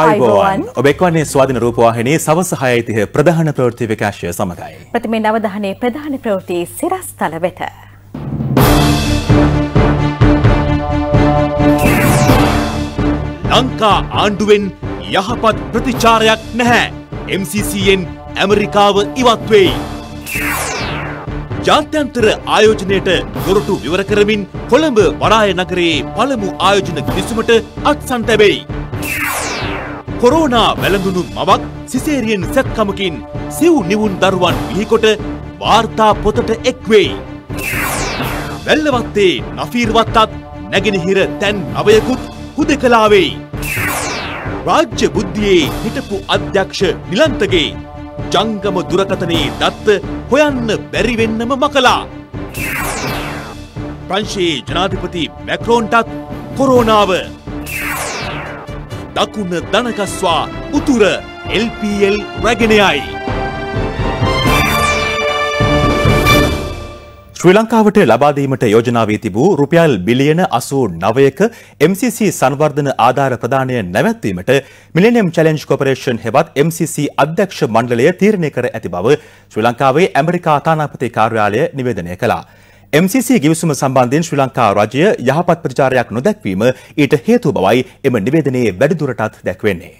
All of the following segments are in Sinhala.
අයිබෝන් ඔබෙක්වන්නේ ස්වාධන රූපවාහිනී සවස හයතිහ ප්‍රධාන ප්‍රවෘති විකාශය සමඟයි. ප්‍රතිමේ නවධානය ප්‍රධාන ප්‍රවෘති සිරස්තල වෙත. ලංකා ආණ්ඩුවෙන් යහපත් ප්‍රතිචාරයක් නැහැ. MCCෙන් ඇමරිකාව ඉවත්වෙයි. ජාත්‍යන්තර ආයෝජනයට ගොරටු විවර කරමින් කොළඹ වරාය නගරයේ පළමු ආයෝජන කිවිසුමට අත්සන් තැබෙයි. කොරෝනා වැළඳුණු මවක් සිසේරියෙන් සැත්කමකින් සිව් නිවුන් දරුවන් විහිකොට වාර්තා පොතට එක්වෙයි. වැල්ලවත්තේ නෆීර්වත්තත් නැගෙනහිර තැන් නවයකුත් හුද කලාවෙයි. රාජ්‍ය බුද්ධියේ හිටපු අධ්‍යක්ෂ නිලන්තගේ ජංගම දුරකතනයේ දත්ත හොයන්න බැරිවෙන්නම මකලා. ප්‍රංශයේ ජනාධිපති මැක්‍රෝන්ටත් කොරෝනාව දකුණ දනකස්වා උතුර LPL රැගෙනයයි. ශ්‍රී ලංකාවට ලබාදීමට යෝජනාවී තිබූ රුපියල් බිලියන අසූ නවයක MCC සංවර්ධන ආධාර ප්‍රධානය නැවැත්වීමට මිලනියම් චලෙන්ජ් කොපරේෂන් හෙවත් MCC අධ්‍යක්ෂ මණ්ඩලය තීරණය කර ඇති බව ශ්‍රී ලංකාවේ ඇමරිකා තානාපති කාර්යාලය නිවේදනය කළා. MCC ගිවිසුම සම්බන්ධයෙන් ශ්‍රී ලංකා රජය යහපත් ප්‍රචාරයක් නොදැක්වීම ඊට හේතුව බවයි එම නිවේදනයේ වැඩිදුරටත් දැක්වෙන්නේ.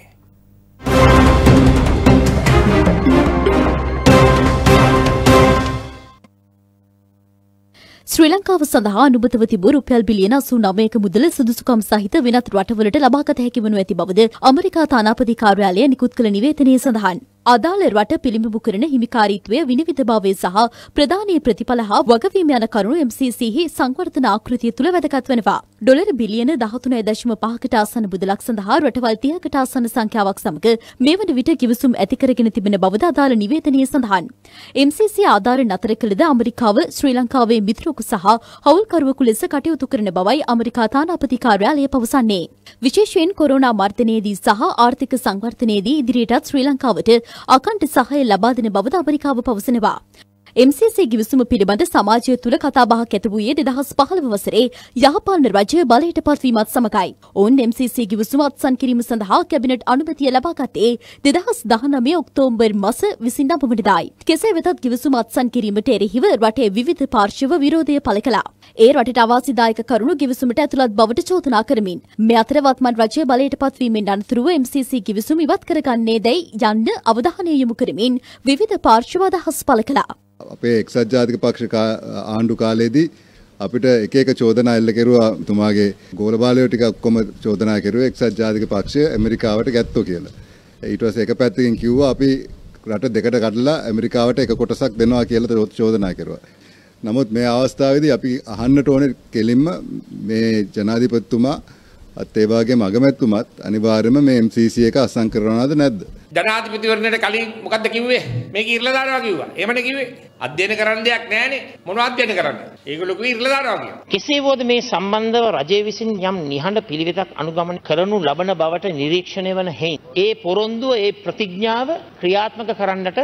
ශ්‍රී ලංකාව සඳහා අනුමතව තිබූ රුපියල් බිලියන 89ක මුදල සුදුසුකම් සහිත වෙනත් රටවලට ලබාගත හැකි වනු ඇති බවද ඇමරිකා තානාපති කාර්යාලය නිකුත් කළ නිවේදනයේ සඳහන්. අදාළ රට පිළිඹු කරන හිමිකාරීත්වය විනිවිදභාවය සහ ප්‍රධානී ප්‍රතිඵල හා වගවීම යන කරුණු MCCහි සංවර්ධන ආකෘතිය තුළ වැදගත් වෙනවා. ඩොලර් බිලියන 13.5කට ආසන්න බුදලක් සඳහා රටවල් 30කට ආසන්න සංඛ්‍යාවක් සමග මේවන විට කිවිසුම් ඇති කරගෙන තිබෙන බවද අදාළ නිවේදනයේ සඳහන්. MCC ආධාර නතර කළද ඇමරිකාව ශ්‍රී ලංකාවේ මිතුරෙකු සහ හවුල්කරුවෙකු ලෙස කටයුතු කරන බවයි ඇමරිකා තානාපති කාර්යාලය පවසන්නේ. විශේෂයෙන් කොරෝනා මර්ධනයේදී සහ ආර්ථික සංවර්ධනයේදී ඉදිරියටත් ශ්‍රී ලංකාවට අකණ්ඩ සහය ලබා දෙන බවද ඇමරිකාව පවසනවා. MCC ගිවිසුම පිළිබඳ සමාජය තුළ කතාබහක් ඇති වූයේ දෙදහස් පහළව වසරේ යහපාලන රජය බලයට පත්වීමත් සමඟයි. ඔවුන් MCC ගිවිසුම අත්සන් කිරීම සඳහා කැබිනට් අනුමැතිය ලබා ගත්තේ දෙදහස් දහනමේ ඔක්තෝම්බර් මස විසිනම් පමණදායි. කෙසේ වෙතත් ගිවිසුම අත්සන් කිරීමට එරෙහිව රටේ විවිධ පාර්ශව විරෝධය පළ කළා. ඒ රටට අවාසිදායක කරුණු ගිවිසුමට ඇතුළත් බවට චෝදනා කරමින් මේ අතර වත්මන් රජය බලයට පත්වීමෙන් අනතුරුව MCC ගිවිසුම ඉවත් කරගන්නේ දැයි යන්න අවධානය යොමු කරමින් විවිධ පාර්ශව අදහස් පළ කළා. අපේ එක්සත් ජාතික පක්ෂ ආණ්ඩු කාලයේදී අපිට එක එක චෝදනා එල්ල කෙරුවා තුමාගේ ගෝලබාලයෝ ටික ඔක්කොම චෝදනා කෙරුවේ එක්සත් ජාතික පක්ෂය ඇමරිකාවට ගැත්තෝ කියලා. ඊට පස්සේ එක පැත්තකින් කිව්වා අපි රට දෙකට කඩලා ඇමරිකාවට එක කොටසක් දෙනවා කියලා චෝදනා කෙරුවා. නමුත් මේ අවස්ථාවේදී අපි අහන්නට ඕනේ කෙලින්ම මේ ජනාධිපතිතුමා අත් ඒ වගේම අගමැතිතුමත් අනිවාර්යයෙන්ම මේ MCC එක අසං කරනවද නැද්ද? ජනාධිපතිවරණයට කලින් මොකද්ද කිව්වේ? මේක ඉරලා දානවා කිව්වා. එහෙමනේ කිව්වේ. අධ්‍යයන කරන්න දෙයක් නැහනේ. මොනවද අධ්‍යයන කරන්නේ? ඒගොල්ලෝ කිව්වේ ඉරලා දානවා කියලා. කෙසේ වුවද මේ සම්බන්ධව රජය විසින් යම් නිහඬ පිළිවෙතක් අනුගමනය කරනු ලබන බවට නිරීක්ෂණය වන හේයි. ඒ පොරොන්දුව ඒ ප්‍රතිඥාව ක්‍රියාත්මක කරන්නට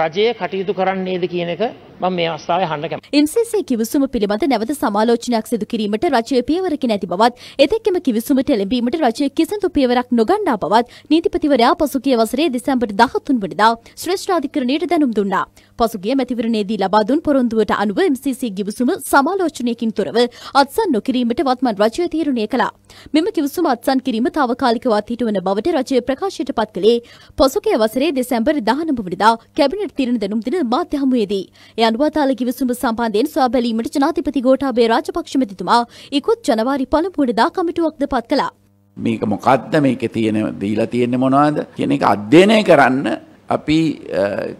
රජය කටයුතු කරන්නේද කියන එක මම මේ අවස්ථාවේ අහන්න කැමතියි. ඉන්සීසේ කිවිසුම පිළිබඳ නැවත සමාලෝචනයක් සිදු කිරීමට රජය පියවරක නැති බවත් එතෙක්ම කිවිසුමට එළඹීමට රජය කිසිදු පියවරක් නොගන්නා බවත් නීතිපතිවරයා පසුගිය වසරේ දෙසැම්බර් 13 වෙනිදා ශ්‍රේෂ්ඨාධිකරණයට දැනුම් දුන්නා. පසුගිය මැතිවරණයේදී ලබා දුන් පොරොන්දුවට අනුව MCC කිවිසුම සමාලෝචනයකින් තොරව අත්සන් නොකිරීමට වත්මන් රජය තීරණය කළා. මෙම කිවිසුම අත්සන් කිරීම తాවකාලිකව අත්හිටුවන බවට රජය ප්‍රකාශයට පත් කළේ පසුගිය වසරේ දෙසැම්බර් 19 වෙනිදා කැබිනට් තීරණ දැනුම් දින මාධ්‍ය හමුවේදී. අනුව අදාළ කිවිසුම සම්බන්ධයෙන් සොයා බැලීමට ජනාධිපති ගෝඨාභය රාජපක්ෂ මැතිතුමා ඉකුත් ජනවාරි පළමුවනදා කමිටුවක්ද පත් කළා. මේක මොකක්ද මේකේ තියෙන දීලා තියෙන්නේ මොනවද කියන එක අධ්‍යයනය කරන්න අපි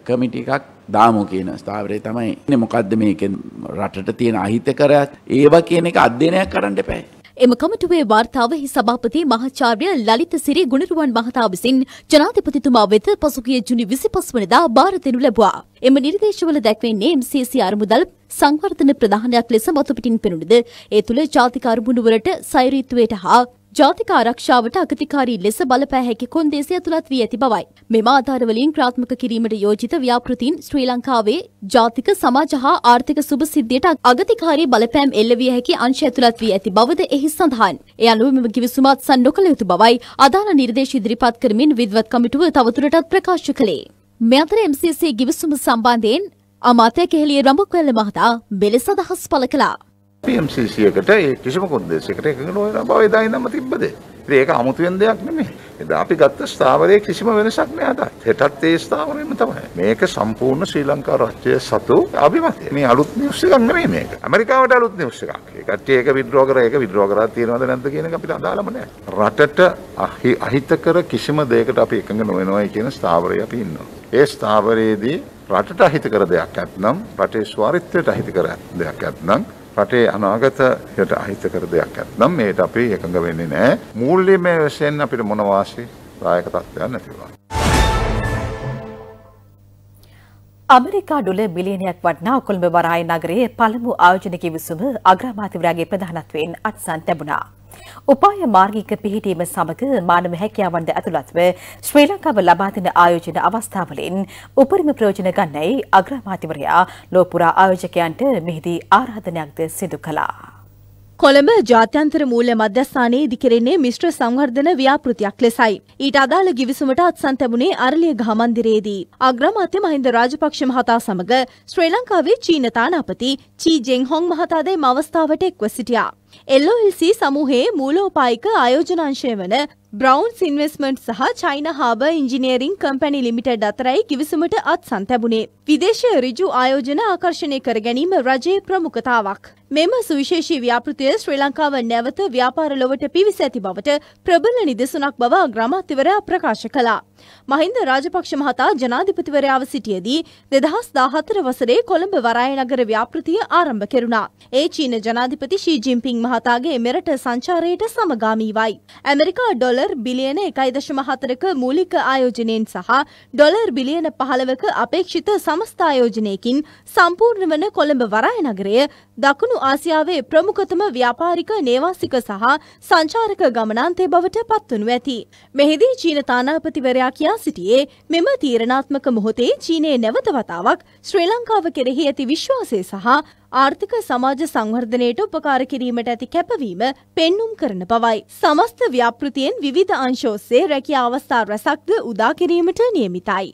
කමිටි එකක් දාමු කියන ස්ථාවරය තමයි මොකක්ද මේකෙන් රටට තියෙන අහිතකරත් ඒවා කියන එක අධ්‍යයනයක් කරන්න එපැයි. එම කමිටුවේ වාර්තාවෙහි සභාපති මහාචාර්ය ලලිත සිරි ගුණරුවන් මහතා විසින් ජනාධිපතිතුමා වෙත පසුගිය ජුනි 25 වනදා බාර දෙනු ලැබුවා. එම නිර්දේශවල දැක්වෙන්නේ MCC අරමුදල් සංවර්ධන ප්‍රධානයක් ලෙස මතුපිටින් පෙනුනද ඒ තුළ ජාතික අරමුණු වලට සෛරීත්වයට හා ජාතික ආරක්ෂාවට අගතිකාරී ලෙස බලපෑ හැකි කොන්දේසි ඇතුළත් වී ඇති බවයි. මෙම ආධාරවලින් ක්‍රාත්මක කිරීමට යෝජිත ව්‍යාපෘතීන් ශ්‍රී ලංකාවේ ජාතික සමාජ හා ආර්ථික සුභසිද්ධියට අගතිකාරී බලපෑම් එල්ලවිය හැකි අංශ ඇතුළත් වී ඇති බවද එහි සඳහන්. ඒ අනුව මෙම කිවිසුමත් සන් නොකළ යුතු බවයි අදාළ නිර්දේශ ඉදිරිපත් කරමින් විද්වත් කමිටුව තවතුරටත් ප්‍රකාශ කළේ. මෙතර MCC ගිවිසුම සම්බන්ධයෙන් අමාත්‍ය කෙහෙලිය රඹුක්වැල්ල මහතා මෙලෙස අදහස් පළ කළා. පMCCකට ඒ කිසිම කොන්දේශයකට එකඟ නොවන බව එදා ඉඳන්ම තිබ්බද? ඒක 아무තු වෙන දෙයක් නෙමෙයි. එදා අපි ගත්ත ස්ථාවරයේ කිසිම වෙනසක් නෑ අදා. හෙටත් ඒ ස්ථාවරෙම තමයි. මේක සම්පූර්ණ ශ්‍රී ලංකා රාජ්‍යය සතු අභිමතය. මේ අලුත් නිවුස් එකක් නෙමෙයි මේක. ඇමරිකාවට අලුත් නිවුස් එකක්. ඒකට ඒක විද්‍රෝ කරා ඒක විද්‍රෝ කරා තියනවද නැද්ද කියන එක අපිට අදාළම නෑ. රටට අහිතකර කිසිම දෙයකට අපි එකඟ නොවෙනවයි කියන ස්ථාවරයේ අපි ඉන්නවා. ඒ ස්ථාවරයේදී රටට අහිතකර දෙයක් නැත්නම් රටේ ස්වාරිත්වයට අහිතකර දෙයක් නැත්නම් රටේ අනාගතයට අහිතකර දෙයක් ඇත්නම් මේට අපි එකඟ වෙන්නේ නැහැ. මූල්‍යමය වශයෙන් අපිට මොන වාසි දායක තත්ත්වයක් නැතිවලා. අමරිකාඩුල මිලියනයක් වටනා කොළඹ වරාය නගරයේ පළමු ආයෝජන කිවිසුම අග්‍රාමාත්‍යවරයාගේ ප්‍රධානත්වයෙන් අත්සන් ලැබුණා. උපාය මාර්ගික පිහිටීම සමග මානව හැකියාවන්ද ඇතුළත්ව ශ්‍රී ලංකාව ලබා දෙන ආයෝජන අවස්ථාවලින් උපරිම ප්‍රයෝජන ගන්නයි අග්‍රාමාත්‍යවරයා ලෝපුරා ආයෝජකයන්ට මෙහිදී ආරාධනයක්ද සිදු කළා. කොළඹ ජාත්‍යන්තර මූල්‍ය මධ්‍යස්ථානයේ ඉදිකෙරෙන්නේ මිශ්‍ර සංවර්ධන ව්‍යාපෘතියක් ලෙසයි. ඊට අදාළ ගිවිසුමට අත්සන් තැබුණේ අරලිය ගහ මන්දිරයේදී. අග්‍රාමාත්‍ය මහින්ද රාජපක්ෂ මහතා සමග ශ්‍රී ලංකාවේ චීන තානාපති චී ජෙන්හොන් මහතාදේ මවස්ථාවට එක්ව සිටියා. එල්ලෝල්සි සමූහයේ මූලෝපායික ආයෝජනංශය වන බ්‍රවන්ස් ඉන්වස්මට් සහ චයින හාබ ඉංජිනීරිං කම්පැනි ලිමිටඩ් අතරයි කිවිසුමට අත් සන්තැබුණේ. විදේශය රිජු ආයෝජන ආකර්ශණය කර ගැනීම රජයේ ප්‍රමුඛතාවක්. මෙම සුවිශේෂී ව්‍යාපෘතිය ශ්‍රී ලංකාව නැවත ව්‍යාපාර ලොවට පිවිස ඇති බවට ප්‍රබල නිදසුනක් බව ග්‍රමාතිවරයා ප්‍රකාශ කලා. මහින්ද රාජපක්ෂ මහතා ජනාධිපතිවරයාව සිටියදී දෙදහස් දාහතර වසරේ කොළඹ වරාය නගර ව්‍යාපෘතිය ආරම්භ කෙරුණා. ඒ චීන ජනාධිපති ශී ජිම්පිං මහතාගේ මෙරට සංචාරයට සමගාමීවයි. ඇමරිකා ඩොලර් බිලියන එකයි දශම හතරක මූලික ආයෝජනයෙන් සහ ඩොලර් බිලියන පහළවක අපේක්ෂිත සමස්ථායෝජනයකින් සම්පූර්ණ වන කොළඹ වරාය නගරය දකුණු ආසියාවේ ප්‍රමුඛතම ව්‍යාපාරික නේවාසික සහ සංචාරක ගමනාන්තය බවට පත්වනු ඇති. මෙහිදී චීන තානාපතිවරයා නිපුණවරයා කියා සිටියේ මෙම තීරණාත්මක මොහොතේ චීනයේ නැවත වතාවක් ශ්‍රී ලංකාව කෙරෙහි ඇති විශ්වාසය සහ ආර්ථික සමාජ සංවර්ධනයට උපකාර කිරීමට ඇති කැපවීම පෙන්නුම් කරන පවයි. සමස්ත ව්‍යාපෘතියෙන් විවිධ අංශෝස්සේ රැකිය අවස්ථා රැසක්ද උදා කිරීමට නියමිතයි.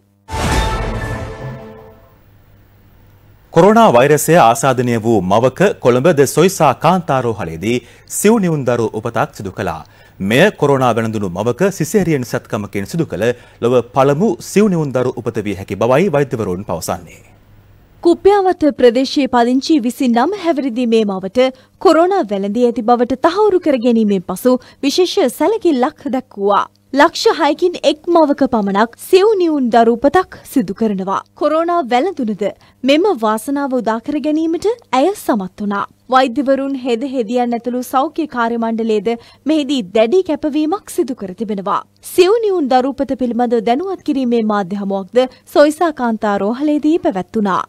කොරෝනා වෛරසය ආසාධනය වූ මවක කොළඹ ද සොයිසා කාන්තාරෝහලේදී සිව් නිවුන්දරු උපතක් සිදු කළා. මෙය කොරෝනා වැළඳුණු මවක සිසේරියන් සත්කමකින් සිදු කළ ලොව පළමු සිව් නිවුන්දරු උපත වී හැකි බවයි වෛද්‍යවරුන් පවසන්නේ. කුප්පියාවත ප්‍රදේශයේ පදිංචි විසින් නම් හැවිරිදි මේ මවට කොරෝනා වැළඳී ඇති බවට තහවුරු කර ගැනීමෙන් පසු විශේෂ සැලකිල්ලක් දැක්වුවා. ලක්ෂ හයකින් එක් මවක පමණක් සෙව් නිවුන් දරූපතක් සිදු කරනවා. කොරෝනා වැළඳුනද මෙම වාසනාව උදාකර ගැනීමට ඇය සමත් වනා. වෛද්‍යවරුන් හෙද හෙදියන් ඇතුළු සෞඛ්‍ය කාර්යමණ්ඩලේද මෙහිදී දැඩි කැපවීමක් සිදු කර තිබෙනවා. සිව්නිවුන් දරූපත පිළිබඳ දැනුවත් කිරීමේ මාධ්‍ය හමුවක්ද සොයිසා කාන්තා රෝහලේදී පැවැත්වුණා.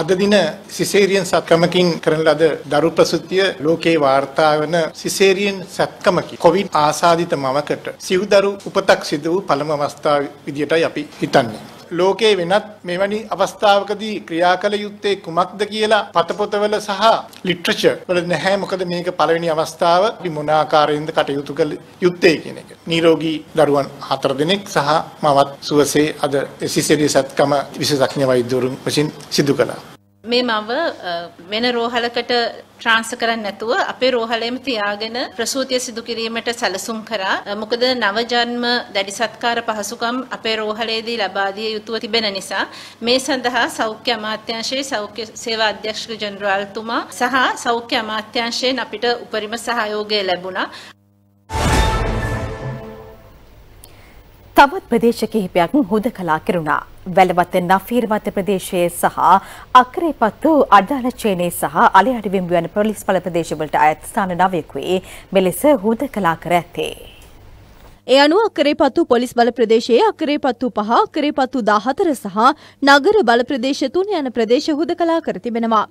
අද දින සිසේරියන් සත්කමකින් කරන ලද දරු ප්‍රසූතිය ලෝකේ වාර්තා වන සිසේරියන් සත්කමකි. කොවිඩ් ආසාදිත මවකට සිව්දරු උපතක් සිදු වූ පළමු අවස්ථාව විදියටයි අපි හිතන්නේ. ලෝකයේ වෙනත් මෙවැනි අවස්ථාවකදී ක්‍රියා කළ යුත්තේ කුමක්ද කියලා පතපොතවල සහ ලිට්‍රචර් වල නැහැ මොකද මේක පළවෙනි අවස්ථාව අපි මොන ආකාරයෙන්ද කටයුතු කළ යුත්තේ කියන එක. නිරෝගී දරුවන් හතර දෙනෙක් සහ මවත් සුවසේ අද සිසිරිය සත්කම විශේෂඥ වෛද්‍යවරුන් විසින් සිදු කළා. මේ මව වෙන රෝහලකට ට්‍රාන්ස්ෆර් කරන්න නැතුව අපේ රෝහලේම තියාගෙන ප්‍රසූතිය සිදු කිරීමට සැලසුම් කරා. මොකද නව ජන්ම දැඩි සත්කාර පහසුකම් අපේ රෝහලේදී ලබා දිය යුතුව තිබෙන නිසා මේ සඳහා සෞඛ්‍ය අමාත්‍යාංශයේ සෞඛ්‍ය සේවා අධ්‍යක්ෂක ජෙනරාල්තුමා සහ සෞඛ්‍ය අමාත්‍යාංශයෙන් අපිට උපරිම සහයෝගය ලැබුණා. තවත් ප්‍රදේශ කිහිපයක් හුදකලා කෙරුණා. වැලවත නෆීරවත ප්‍රදේශයේ සහ අක්‍රේපත්තු අඩාල චේනේ සහ අලෙහඩි විම්බු යන පොලිස් පල ප්‍රදේශවලට අයත් ස්ථාන නවයකුයි මෙලෙස හුදකලා කර ඇත්තේ. ඒ අනුව අක්කරේපත්තු පොලිස් බල ප්‍රදේශයේ අක්කරේපත්තු පහ අක්කරේපත්තු 14 සහ නගර බල ප්‍රදේශ තුන යන ප්‍රදේශ හුදකලා කර තිබෙනවා.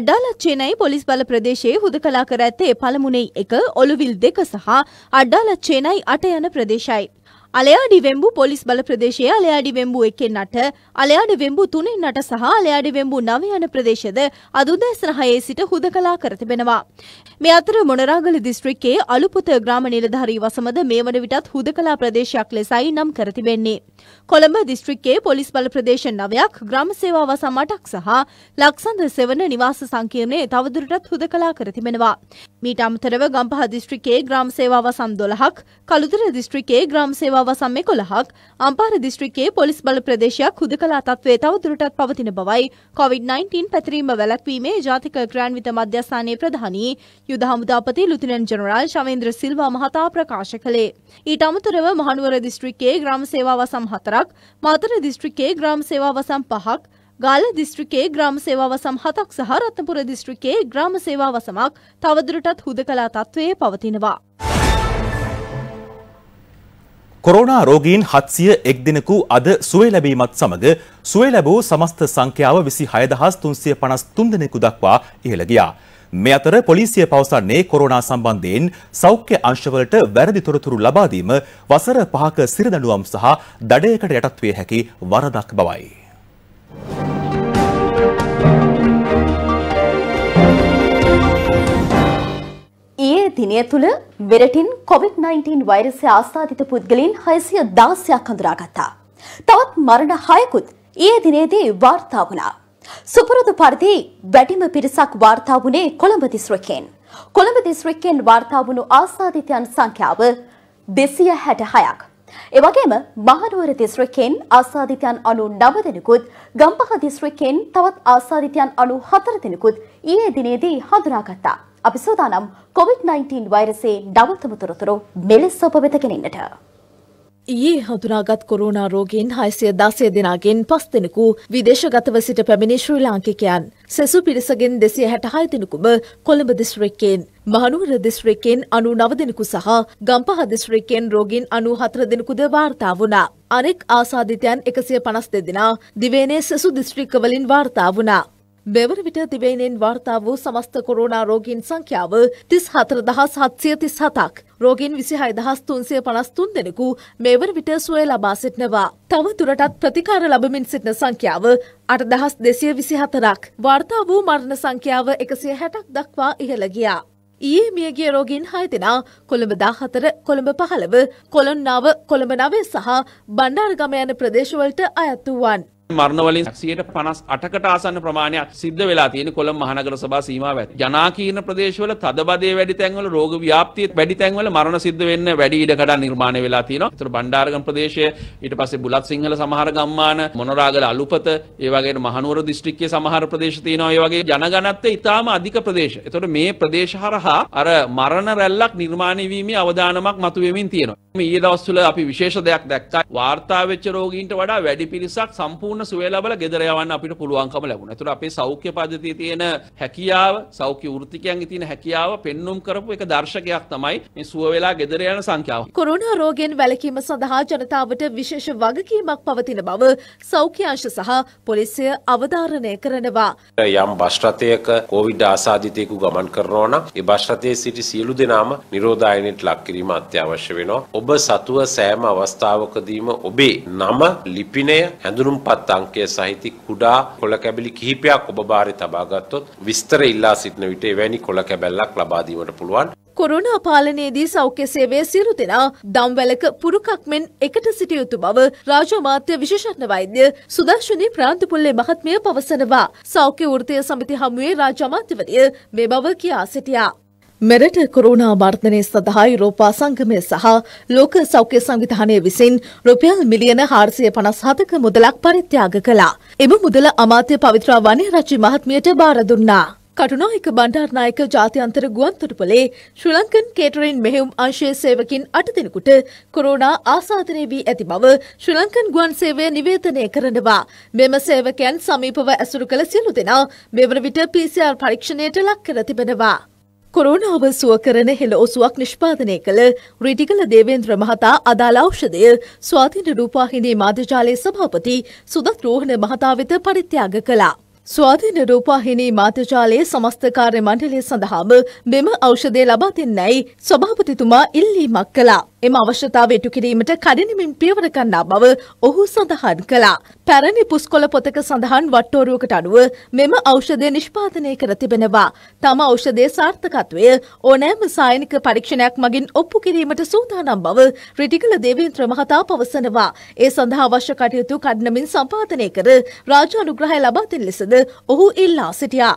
අඩාල චේනයි පොලිස් බල ප්‍රදේශයේ හුදකලා කර ඇත්තේ පළමුණෙයි 1 ඔලුවිල් 2 සහ අඩාල චේනයි 8 යන ප්‍රදේශයි. අලයාඩි වෙම්බු පොලිස් බල ප්‍රදේශයේ අලයාඩි වෙම්බු එකෙන් අට අලයාඩි වෙම්බු තුනෙන් අට සහ අලයාඩි වෙම්බු නව යන ප්‍රදේශද අදුදැස්න හයේ සිට හුදකලා කර තිබෙනවා. මේ අතර මොනරාගල දිස්ත්‍රික්කයේ අලුපුත ග්‍රාම නිලධාරී වසමද මේ වන විටත් හුදකලා ප්‍රදේශයක් ලෙසයි නම් කර තිබෙන්නේ. කොළඹ දිස්ත්‍රික්කයේ පොලිස් බල ප්‍රදේශ නවයක් ග්‍රාම සේවා වසම් අටක් සහ ලක්සඳ සෙවන නිවාස සංකීර්ණයේ තවදුරටත් හුදකලා කර තිබෙනවා. මීට අමතරව ගම්පහ දිස්ත්‍රික්කයේ ග්‍රාම සේවා වසම් 12ක් කළුතර දිස්ත්‍රික්කයේ ග්‍රාම සේවා සේවා වසම් එකොළහක් අම්පාර දිස්ත්‍රික්කයේ පොලිස් බල ප්‍රදේශයක් හුදකලා තත්ත්වය තවදුරටත් පවතින බවයි කොවිD-19 පැතිරීම වැළැක්වීමේ ජාතික ක්‍රාන්විත මධ්‍යස්ථානයේ ප්‍රධානී යුද හමුදාපති ලුතිනන් ජනරාල් ශවේන්ද්‍ර සිල්වා මහතා ප්‍රකාශ කළේ. ඊට අමතරව මහනුවර දිස්ත්‍රික්කයේ ග්‍රාම සේවා වසම් හතරක් මාතර දිස්ත්‍රික්කයේ ග්‍රාම සේවා වසම් පහක් ගාල දිස්ත්‍රිකයේ ග්‍රාම සේවා වසම් හතක් සහ රත්නපුර දිස්ත්‍රිකයේ ග්‍රාම සේවා වසමක් තවදුරටත් හුදකලා තත්ත්වයේ පවතිනවා. කොරෝනා රෝගීන් 701 දිනකු අද සුවය ලැබීමත් සමග සුවය ලැබූ සමස්ත සංඛ්‍යාව 26353 දිනෙකු දක්වා ඉහළ ගියා. මේ අතර පොලිසිය පවසන්නේ කොරෝනා සම්බන්ධයෙන් සෞඛ්‍ය අංශවලට වැරදි තොරතුරු ලබා දීම වසර 5ක සිරදඬුවම් සහ දඩයකට යටත් විය හැකි වරදක් බවයි. දිනය තුළ මෙරටින් කොවිD-19 වෛරසය ආස්ථාධිත පුද්ගලින් හයසිය දාසයක් හඳුරාගත්තා. තවත් මරණ හයකුත් ඒ දිනේදී වාර්තා වුණා. සුපුරුදු පරිදි වැඩිම පිරිසක් වාර්තා වුණේ කොළඹ දිස්ත්‍රික්කයෙන්. කොළඹ දිස්ත්‍රික්කයෙන් වාර්තා වුණු ආස්ථාධිතයන් සංඛ්‍යාව දෙසිය හැට හයක්. එවගේම මහනුවර දිස්ත්‍රික්කයෙන් ආස්ථාධිතයන් අනු නව දෙනෙකුත් ගම්පහ දිස්ත්‍රික්කයෙන් තවත් ආස්ථාධිතයන් අනු හතර දෙනෙකුත් ඊයේ දිනේදී හඳුනාගත්තා. අපි සූදානම් කොවිD-19 වෛරසයේ නවතම තොරතුරු මෙලෙස ඔබ වෙත ගෙනෙන්නට. ඊයේ හඳුනාගත් කොරෝනා රෝගීන් 616 දෙනාගෙන් 5 දෙනෙකු විදේශගතව සිට පැමිණි ශ්‍රී ලාංකිකයන්. සෙසු පිරිසගෙන් 266 දෙනෙකුම කොළඹ දිස්ත්‍රික්කයෙන් මහනුවර දිස්ත්‍රික්කෙන් අනු නව දෙනෙකු සහ ගම්පහ දිස්ත්‍රික්කෙන් රෝගීන් අනු හතර දෙනෙකුද වාර්තා වුණා. අනෙක් ආසාධිතයන් එකසිය පනස් දෙදෙනා දිවේනේ සෙසු දිස්ත්‍රික්කවලින් වාර්තා වුණා. මෙවරවිට දිවයිනෙන් වාර්තා වූ සමස්ත කොරෝනා රෝගීන් සංඛ්‍යාව තිස් හතර දහස් හත්සය තිස් හතක්. රෝගීන් විසිහයි දහස් තුන්සේ පනස්තුන් දෙනෙකු මෙවර විට සුවය ලබා සිටනවා. තව තුරටත් ප්‍රතිකාර ලබමින් සිටින සංඛ්‍යාව අට දහස් දෙසිය විසිහතරක්. වාර්තා වූ මරණ සංඛ්‍යාව එකසිය හැටක් දක්වා ඉහළ ගියා. ඊයේ මියගේ රෝගීන් හය දෙනා කොළඹ දාහතර කොළඹ පහළව කොළොන්නාව කොළඹ නවේ සහ බණ්ඩාරගම යන ප්‍රදේශවලට අයත් වූවන්. මරණවලින් සියයට පනස් අටකට ආසන්න ප්‍රමාණයක් සිද්ධ වෙලා තියෙන කොළඹ මහනගර සභා සීමාව ඇති. ජනාකීර්ණ ප්‍රදේශවල තදබදේ වැඩි තැන්වල රෝග ව්‍යාප්තිය වැඩි තැන්වල මරණ සිද්ධ වෙන්න වැඩි ඉඩකඩම් නිර්මාණය වෙලා තියෙනවා. ඒතර බණ්ඩාරගම ප්‍රදේශය ඊට පස්සේ බුලත් සිංහල සමහර ගම්මාන මොනරාගල අලුපත ඒ වගේම මහනුවර දිස්ත්‍රික්කයේ සමහර ප්‍රදේශ තියෙනවා. ඒ වගේ ජනගණත්වය ඉතාම අධික ප්‍රදේශ. ඒතකොට මේ ප්‍රදේශ හරහා අර මරණ රැල්ලක් නිර්මාණය වීමේ අවදානමක් මතුවෙමින් තියෙනවා. මේ ඊයේ දවස්වල අපි විශේෂ දෙයක් දැක්කා. වාර්තා වෙච්ච රෝගීන්ට වඩා වැඩි පිරිසක් සම්පූර්ණ සම්පූර්ණ සුවේ ලබල ගෙදර යවන්න අපිට පුළුවන්කම ලැබුණ. ඒතර අපේ සෞඛ්‍ය පද්ධතියේ තියෙන හැකියාව, සෞඛ්‍ය වෘත්තිකයන්ගේ තියෙන හැකියාව පෙන්눔 කරපු එක දර්ශකයක් තමයි මේ සුව වෙලා ගෙදර යන සංඛ්‍යාව. කොරෝනා රෝගයෙන් වැළකීම සඳහා ජනතාවට විශේෂ වගකීමක් පවතින බව සෞඛ්‍ය අංශ සහ පොලිසිය අවධාරණය කරනවා. යම් බස් රථයක කොවිඩ් ආසාදිතයෙකු ගමන් කරනවා නම් ඒ බස් රථයේ සිටි සියලු දෙනාම නිරෝධායනයට ලක් කිරීම අත්‍යවශ්‍ය වෙනවා. ඔබ සතුව සෑම අවස්ථාවකදීම ඔබේ නම ලිපිනය හැඳුනුම්පත් අත් අංකය සහිත කුඩා කොළ කැබිලි කිහිපයක් ඔබ බාරේ තබා ගත්තොත් විස්තර ඉල්ලා සිටින විට එවැනි කොළ කැබැල්ලක් ලබා දීමට පුළුවන්. කොරුණා පාලනයේදී සෞඛ්‍ය සේවය සියලු දෙනා දම්වැලක පුරුකක් මෙන් එකට සිටිය යුතු බව රාජමාත්‍ය විශේෂඥ වෛද්‍ය සුදර්ශනී ප්‍රාන්තිපුල්ලේ මහත්මිය පවසනවා. සෞඛ්‍ය වෘත්තීය සමිති හමුවේ රාජමාත්‍යවරිය මේ බව කියා සිටියා. මෙරට කොරුණා වර්ධනය සඳහා යුරෝපා සංගමය සහ ලෝක සෞඛ්‍ය සංවිධානය විසින් රුපියල් මිලියන හාරසිය පනස් හතක මුදලක් පරිත්‍යාග කළා. එම මුදල අමාත්‍ය පවිත්‍රා වනය රචි මහත්මියට බාරදුන්නා. කටුනායක බණ්ඩාර්නායක ජාතියන්තර ගුවන්තොටුපලේ ශ්‍රී ලංකන් කේටරින් මෙහෙයුම් අංශයේ සේවකින් අට දෙනෙකුට කොරෝනා ආසාදනය වී ඇති බව ශ්‍රී ලංකන් ගුවන් සේවය නිවේදනය කරනවා. මෙම සේවකයන් සමීපව ඇසුරු කළ සියලු දෙනා මෙවන විට PCR පරීක්ෂණයට ලක් කර තිබෙනවා. කොරෝනාව සුව කරන හෙළ ඔසුවක් නිෂ්පාදනය කළ රිටිකල දේවේන්ද්‍ර මහතා අදාළ ඖෂධය ස්වාධීන රූපාහිනී මාධ්‍යජාලයේ සභාපති සුදත් රෝහණ මහතා වෙත පරිත්‍යාග කළා. ස්වාධීන රූපාහිනී මාත්‍යජාලයේ සමස්ත කාර්ය මණ්ඩලය සඳහාම මෙම ඖෂධය ලබා දෙන්නැයි සභාපතිතුමා ඉල්ලීමක් කළා. එම අවශ්‍යතාව ඉටු කිරීමට කඩිනමින් පියවර ගන්නා බව ඔහු සඳහන් කළා. පැරණි පුස්කොළ පොතක සඳහන් වට්ටෝරුවකට අනුව මෙම ඖෂධය නිෂ්පාදනය කර තිබෙනවා. තම ඖෂධයේ සාර්ථකත්වය ඕනෑම සායනික පරීක්ෂණයක් මගින් ඔප්පු කිරීමට සූදානම් බව රිටිකල දේවේන්ද්‍ර මහතා පවසනවා. ඒ සඳහා අවශ්‍ය කටයුතු කඩිනමින් සම්පාදනය කර රාජානුග්‍රහය ලබා දෙන ලෙසද ඔහු ඉල්ලා සිටියා.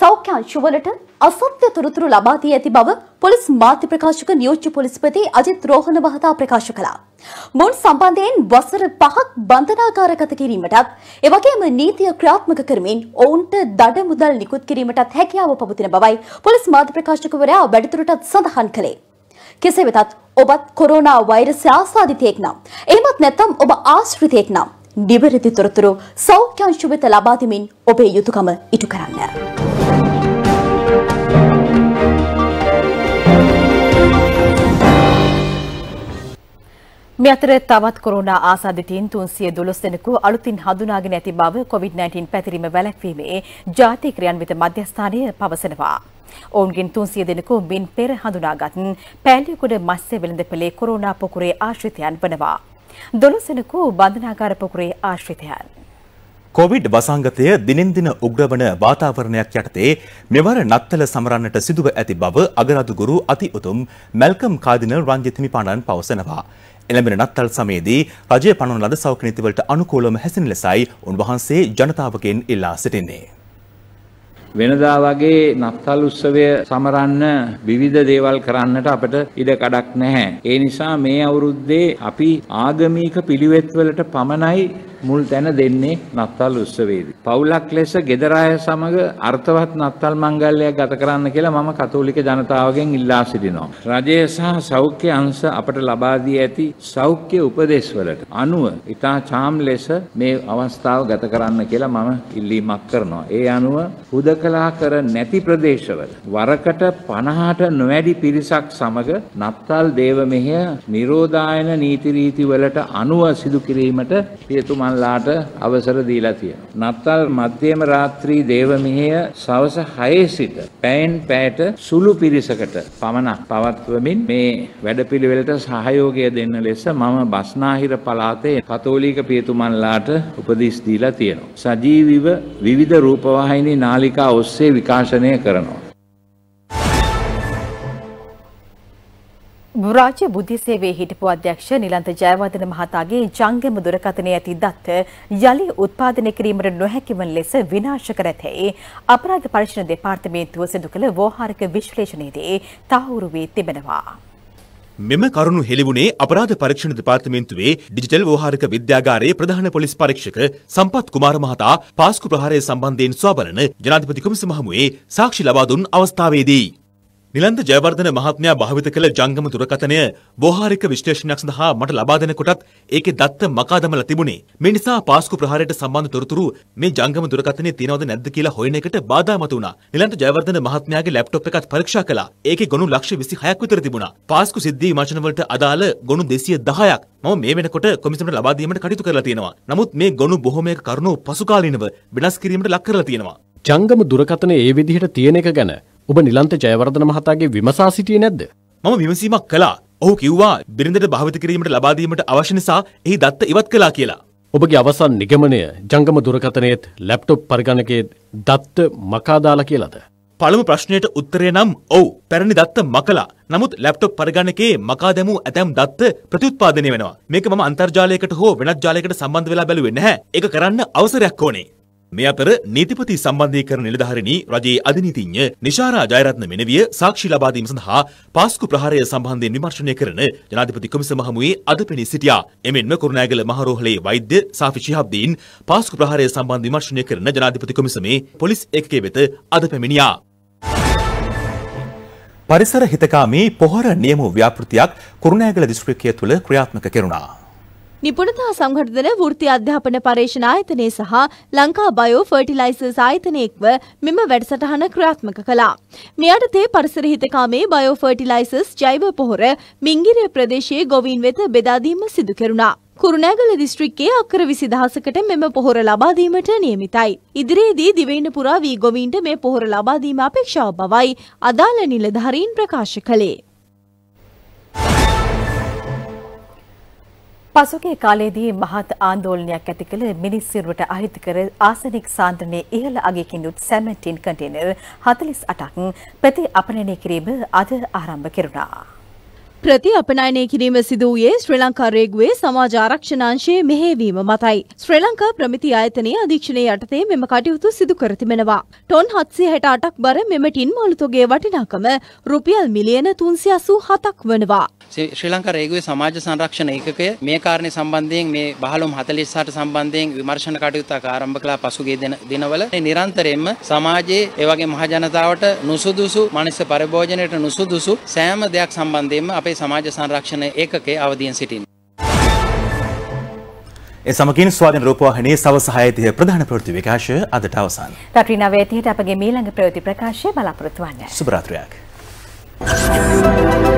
සෞඛ්‍යංශුවලට අසත්‍ය තොරතුරු ලබා දී ඇති බව පොලිස් මාධ්‍ය ප්‍රකාශක නියෝජ්‍ය පොලිස්පති අජිත් රෝහණ මහතා ප්‍රකාශ කළා. මුන් සම්බන්ධයෙන් වසර 5ක් බන්ධනාගාරගත කිරීමටත් එවැගේම නීතිය ක්‍රියාත්මක කරමින් ඔවුන්ට දඩ මුදල් නිකුත් කිරීමටත් හැකියාව පවතින බවයි පොලිස් මාධ්‍ය ප්‍රකාශකවරයා වැඩිදුරටත් සඳහන් කළේ. කෙසේ වෙතත් ඔබත් කොරෝනා වෛරසය ආසාදිතයෙක් නම් එහෙමත් නැත්නම් ඔබ ආශ්‍රිතයෙක් නම් නිවැරදි තොරතුරු සෞඛ්‍යංශ වෙත ලබා දෙමින් ඔබේ යුතුයකම ඉටු කරන්න. මෙතර තවත් කොරෝනා ආසාදිතයින් 312 දෙනෙකු අලුතින් හඳුනාගෙන ඇති බව COVID-19 පැතිරීම වැළැක්වීමේ ජාතික ක්‍රියාන්විත මධ්‍යස්ථානය පවසනවා. ඔවුන්ගෙන් 300 දෙනෙකු මින් පෙර හඳුනාගත් පෑලියකුඩ මස්සේ වෙළඳපළේ කොරෝනා පොකුරේ ආශ්‍රිතයන් වනවා. දොළොසෙනකු බන්ධනාගාර පොකුරේ ආශ්‍රිතයන්. කොවිඩ් වසංගතය දිනෙන් දින උග්‍රවන වාතාවරණයක් යටතේ මෙවර නත්තල සමරන්නට සිදුව ඇති බව අගරදුගුරු අති උතුම් මැල්කම් කාදිනල් රංජිත් හිමිපාණන් පවසනවා. එළඹෙන නත්තල් සමයේදී රජය පනවන ලද සෞඛ්‍ය නීතිවලට අනුකූලව හැසිරෙන ලෙසයි උන්වහන්සේ ජනතාවගෙන් ඉල්ලා සිටින්නේ. වෙනදා වගේ නත්තල් උත්සවය සමරන්න විවිධ දේවල් කරන්නට අපට ඉඩ කඩක් නැහැ. ඒ නිසා මේ අවුරුද්දේ අපි ආගමික පිළිවෙත්වලට පමණයි මුල් තැන දෙන්නේ නත්තල් උත්සවයේදී. පවුලක් ලෙස ගෙදර අය සමග අර්ථවත් නත්තල් මංගල්‍යයක් ගත කරන්න කියලා මම කතෝලික ජනතාවගෙන් ඉල්ලා සිටිනවා. රජය සහ සෞඛ්‍ය අංශ අපට ලබා දී ඇති සෞඛ්‍ය උපදේශවලට අනුව ඉතා චාම් ලෙස මේ අවස්ථාව ගත කරන්න කියලා මම ඉල්ලීමක් කරනවා. ඒ අනුව හුදකලා කර නැති ප්‍රදේශවල වරකට 50ට නොවැඩි පිරිසක් සමග නත්තල් දේව මෙහෙය නිරෝධායන නීති රීති වලට අනුව සිදු කිරීමට පියතුමා සමන්ලාට අවසර දීලා තියෙනවා. නත්තල් මධ්‍යම රාත්‍රී දේවමිහිය සවස 6 සිට පැයෙන් පැයට සුළු පිරිසකට පමණක් පවත්වමින් මේ වැඩපිළිවෙලට සහයෝගය දෙන්න ලෙස මම බස්නාහිර පළාතේ කතෝලික පියතුමන්ලාට උපදෙස් දීලා තියෙනවා. සජීවීව විවිධ රූපවාහිනී නාලිකා ඔස්සේ විකාශනය කරනවා. රාජ්‍ය බුද්ධි සේවයේ හිටපු අධ්‍යක්ෂ නිලන්ත ජයවර්ධන මහතාගේ ජංගම දුරකථනයේ ඇති දත්ත යලි උත්පාදනය කිරීමට නොහැකි වන ලෙස විනාශ කර ඇතැයි අපරාධ පරීක්ෂණ දෙපාර්තමේන්තුව සිදු කළ ව්‍යවහාරික විශ්ලේෂණයේදී තහවුරු වී තිබෙනවා. මෙම කරුණු හෙළිවුණේ අපරාධ පරීක්ෂණ දෙපාර්තමේන්තුවේ ඩිජිටල් ව්‍යවහාරික විද්‍යාගාරයේ ප්‍රධාන පොලිස් පරීක්ෂක සම්පත් කුමාර මහතා පාස්කු ප්‍රහාරය සම්බන්ධයෙන් සොයා බලන ජනාධිපති කොමිසම හමුවේ සාක්ෂි ලබා දුන් අවස්ථාවේදී නිලන්ද ජයවර්ධන මහත්මයා භාවිත කළ ජංගම දුරකථනය වෝහාරික විශ්ලේෂණයක් සඳහා මට ලබා දෙනකොටත් ඒකේ දත්ත මකා දමලා තිබුණේ. මේ නිසා පාස්කු ප්‍රහාරයට සම්බන්ධ තොරතුරු මේ ජංගම දුරකථනේ තියෙනවද නැද්ද කියලා හොයන එකට බාධා මතු වුණා. නිලන්ද ජයවර්ධන මහත්මයාගේ ලැප්ටොප් එකත් පරීක්ෂා කළා. ඒකේ ගොනු ලක්ෂ 26ක් විතර තිබුණා. පාස්කු සිද්ධි විමර්ශන වලට අදාළ ගොනු 210ක් මම මේ වෙනකොට කොමිසමට ලබා දීමට කටයුතු කරලා තියෙනවා. නමුත් මේ ගොනු බොහොමයක කරුණු පසුකාලීනව වෙනස් කිරීමට ලක් කරලා තියෙනවා. ජංගම දුරකථන ඒ විදිහට තියෙන එක ගැන ඔබ නිලන්ත ජයවර්ධන මහතාගේ විමසා සිටියේ නැද්ද? මම විමසීමක් කළා. ඔහු කිව්වා බිරිඳට භාවිත කිරීමට ලබා දීමට අවශ්‍ය නිසා එහි දත්ත ඉවත් කළා කියලා. ඔබගේ අවසන් නිගමනය ජංගම දුරකථනයේත් ලැප්ටොප් පරිගණකයේ දත්ත මකා දාලා කියලාද? පළමු ප්‍රශ්නයට උත්තරය නම් ඔව්. පැරණි දත්ත මකලා. නමුත් ලැප්ටොප් පරිගණකයේ මකා දැමූ ඇතැම් දත්ත ප්‍රතිඋත්පාදනය වෙනවා. මේක මම අන්තර්ජාලයකට හෝ වෙනත් ජාලයකට සම්බන්ධ වෙලා බැලුවේ නැහැ. ඒක කරන්න අවසරයක් ඕනේ. මේ අතර නීතිපති සම්බන්ධීකරණ නිලධාරිණී රජයේ අධිනීතිඥ නිශාරා ජයරත්න මෙනවිය සාක්ෂි ලබා දීම සඳහා පාස්කු ප්‍රහාරය සම්බන්ධයෙන් විමර්ශනය කරන ජනාධිපති කොමිසම හමුවේ අද පෙනී සිටියා. එමෙන්ම කුරුණෑගල මහරෝහලේ වෛද්‍ය සාෆි ශිහාබ්දීන් පාස්කු ප්‍රහාරය සම්බන්ධ විමර්ශනය කරන ජනාධිපති කොමිසමේ පොලිස් ඒකකයේ වෙත අද පැමිණියා. පරිසර හිතකාමී පොහොර නියම ව්‍යාපෘතියක් කුරුණෑගල දිස්ත්‍රික්කය තුළ ක්‍රියාත්මක කෙරුණා. නිපුණතා සංගঠන වෘත්ති අධ්‍යාපන පර්යේෂණ ආයතනය සහ ලංකා බයෝ ෆර්ටිලයිසර්ස් ආයතනය එක්ව මෙම වැඩසටහන ක්‍රියාත්මක කළා. මේ යටතේ පරිසර හිතකාමේ බයෝ ෆර්ටිලයිසර්ස් ජෛව පොහොර මිංගිරිය ප්‍රදේශයේ ගොවීන් වෙත බෙදා දීම සිදු කෙරුණා. කුරුණෑගල දිස්ත්‍රික්කයේ අක්කර විසි දහසකට මෙම පොහොර ලබාදීමට නියමිතයි. ඉදිරියේදී දිවයින පුරා වී ගොවීන්ට මේ පොහොර ලබාදීම අපේක්ෂාව බවයි අදාළ නිලධාරීන් ප්‍රකාශ කළේ. පසුගිය කාලයේදී මහත් ආందోලනයක් ඇති කළ මිනිස් සිරුරට අහිතකර ආසනික් සාන්ද්‍රණයේ ඉහළ අගයකින් යුත් සැමටින් කන්ටේනර් 48ක් ප්‍රති අපනයනය කිරීම අද ආරම්භ කෙරුණා. ප්‍රතිඅපනයනය කිරීම සිදු වූයේ ශ්‍රී ලංකා රේගුවේ සමාජ ආරක්ෂණාංශයේ මෙහෙවීම මතයි. ශ්‍රී ලංකා ප්‍රමිති ආයතනයේ අධීක්ෂණය යටතේ මෙම කටයුතු සිදු කර තිබෙනවා. ટોන් 768ක් බර මෙම ටින් මලුතොගේ වටිනාකම රුපියල් මිලියන 387ක් වනවා. ශ්‍රී ලංකා රේගුවේ සමාජ සංරක්ෂණ ඒකකය මේ කාරණේ සම්බන්ධයෙන් මේ බහලුම් 48 සම්බන්ධයෙන් විමර්ශන කටයුත්තක් ආරම්භ කළා පසුගිය දිනවල. නිරන්තරයෙන්ම සමාජයේ ඒ වගේ මහජනතාවට නුසුදුසු මනස පරිභෝජනයට නුසුදුසු සෑම දෙයක් සම්බන්ධයෙන්ම අපේ අපේ සමාජ සංරක්ෂණ ඒකකේ අවධියෙන් සිටින්. ඒ සමගින් ස්වාධීන රූපවාහිනී සවස 6:30 ප්‍රධාන ප්‍රවෘත්ති විකාශය අදට අවසන්. රාත්‍රී 9:30ට අපගේ මීළඟ ප්‍රවෘත්ති ප්‍රකාශය බලාපොරොත්තු වන්න. සුබ රාත්‍රියක්. Thank you.